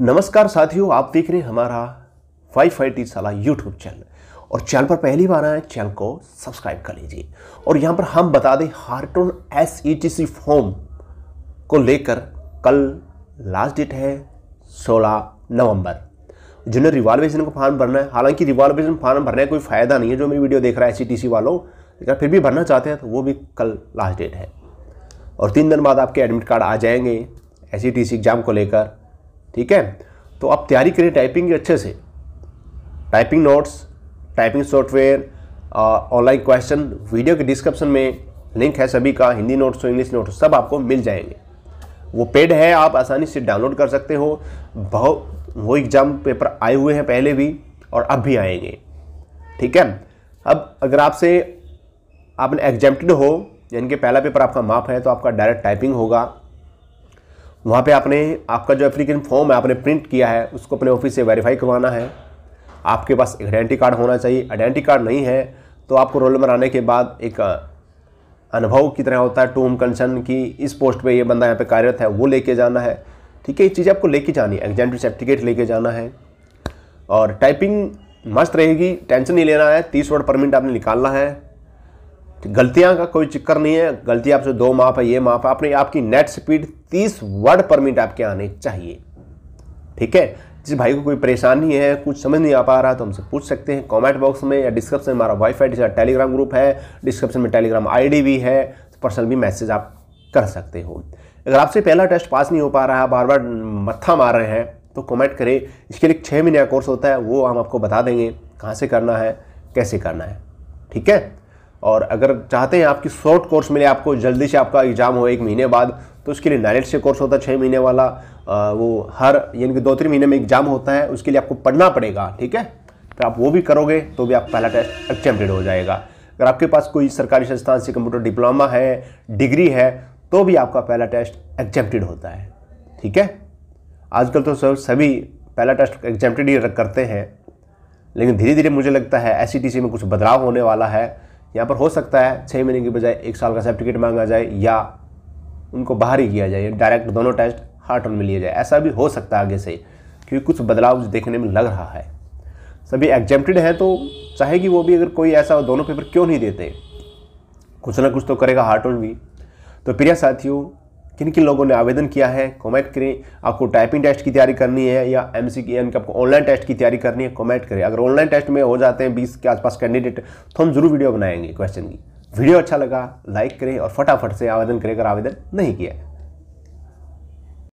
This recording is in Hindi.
नमस्कार साथियों आप देख रहे हैं हमारा वाई फाई टी साला यूट्यूब चैनल और चैनल पर पहली बार आए चैनल को सब्सक्राइब कर लीजिए और यहाँ पर हम बता दें हार्टोन S E T C form को लेकर कल लास्ट डेट है 16 नवंबर जिन्हें रिवॉल्वेशन का फॉर्म भरना है हालांकि रिवॉल्वेशन फॉर्म भरने का कोई फ़ायदा नहीं है जो मेरी वीडियो देख रहा है एस e वालों लेकिन फिर भी भरना चाहते हैं तो वो भी कल लास्ट डेट है और तीन दिन बाद आपके एडमिट कार्ड आ जाएंगे एस एग्ज़ाम e को लेकर ठीक है तो आप तैयारी करिए टाइपिंग की अच्छे से typing notes typing software online question video के डिस्क्रिप्शन में लिंक है सभी का हिंदी नोट्स और इंग्लिश नोट्स सब आपको मिल जाएंगे वो पेड है आप आसानी से डाउनलोड कर सकते हो बहुत वो एग्ज़ाम पेपर आए हुए हैं पहले भी और अब भी आएंगे ठीक है अब अगर आपसे आपने एग्जाम हो यानी कि पहला पेपर आपका माफ़ है तो आपका डायरेक्ट टाइपिंग होगा वहाँ पे आपने आपका जो एप्लीकेशन फॉर्म है आपने प्रिंट किया है उसको अपने ऑफिस से वेरीफाई करवाना है आपके पास आइडेंटी कार्ड होना चाहिए आइडेंटी कार्ड नहीं है तो आपको रोल नंबर आने के बाद एक अनुभव की तरह होता है टू होम कंसर्न की इस पोस्ट पे ये बंदा यहाँ पे कार्यरत है वो लेके जाना है ठीक है ये चीज़ आपको लेके जानी है एग्जाम सर्टिफिकेट लेके जाना है और टाइपिंग मस्त रहेगी टेंशन नहीं लेना है तीस वर्ड पर मिनट आपने निकालना है गलतियां का कोई चक्कर नहीं है गलती आपसे दो माप है ये माप है अपनी आपकी नेट स्पीड तीस वर्ड पर मिनट आपके आने चाहिए ठीक है जिस भाई को कोई परेशानी है कुछ समझ नहीं आ पा रहा तो हमसे पूछ सकते हैं कमेंट बॉक्स में या डिस्क्रिप्शन में हमारा वाईफाई या टेलीग्राम ग्रुप है डिस्क्रिप्शन में टेलीग्राम आईडी भी है तो पर्सनल भी मैसेज आप कर सकते हो अगर आपसे पहला टेस्ट पास नहीं हो पा रहा है बार बार मत्था मार रहे हैं तो कमेंट करें इसके लिए छः महीने का कोर्स होता है वो हम आपको बता देंगे कहाँ से करना है कैसे करना है ठीक है और अगर चाहते हैं आपकी शॉर्ट कोर्स मिले आपको जल्दी से आपका एग्ज़ाम हो एक महीने बाद तो उसके लिए नाइलेट से कोर्स होता है छः महीने वाला आ, वो हर यानी कि दो तीन महीने में एग्ज़ाम होता है उसके लिए आपको पढ़ना पड़ेगा ठीक है फिर तो आप वो भी करोगे तो भी आप पहला टेस्ट अटेम्प्टेड हो जाएगा अगर आपके पास कोई सरकारी संस्थान से कंप्यूटर डिप्लोमा है डिग्री है तो भी आपका पहला टेस्ट एग्जेप्टेड होता है ठीक है आजकल तो सब सभी पहला टेस्ट एग्जेप्टेड ही करते हैं लेकिन धीरे धीरे मुझे लगता है एस में कुछ बदलाव होने वाला है यहाँ पर हो सकता है छः महीने की बजाय एक साल का सर्टिफिकेट मांगा जाए या उनको बाहर ही किया जाए डायरेक्ट दोनों टेस्ट हार्ट में लिया जाए ऐसा भी हो सकता है आगे से क्योंकि कुछ बदलाव देखने में लग रहा है सभी एग्जेप्टेड हैं तो चाहे कि वो भी अगर कोई ऐसा दोनों पेपर क्यों नहीं देते कुछ ना कुछ तो करेगा हार्ट ऑन भी तो प्रिय साथियों किन किन लोगों ने आवेदन किया है कमेंट करें आपको टाइपिंग टेस्ट की तैयारी करनी है या एम सी की आपको ऑनलाइन टेस्ट की तैयारी करनी है कमेंट करें अगर ऑनलाइन टेस्ट में हो जाते हैं बीस के आसपास कैंडिडेट तो हम जरूर वीडियो बनाएंगे क्वेश्चन की वीडियो अच्छा लगा लाइक करें और फटाफट से आवेदन करें अगर आवेदन नहीं किया है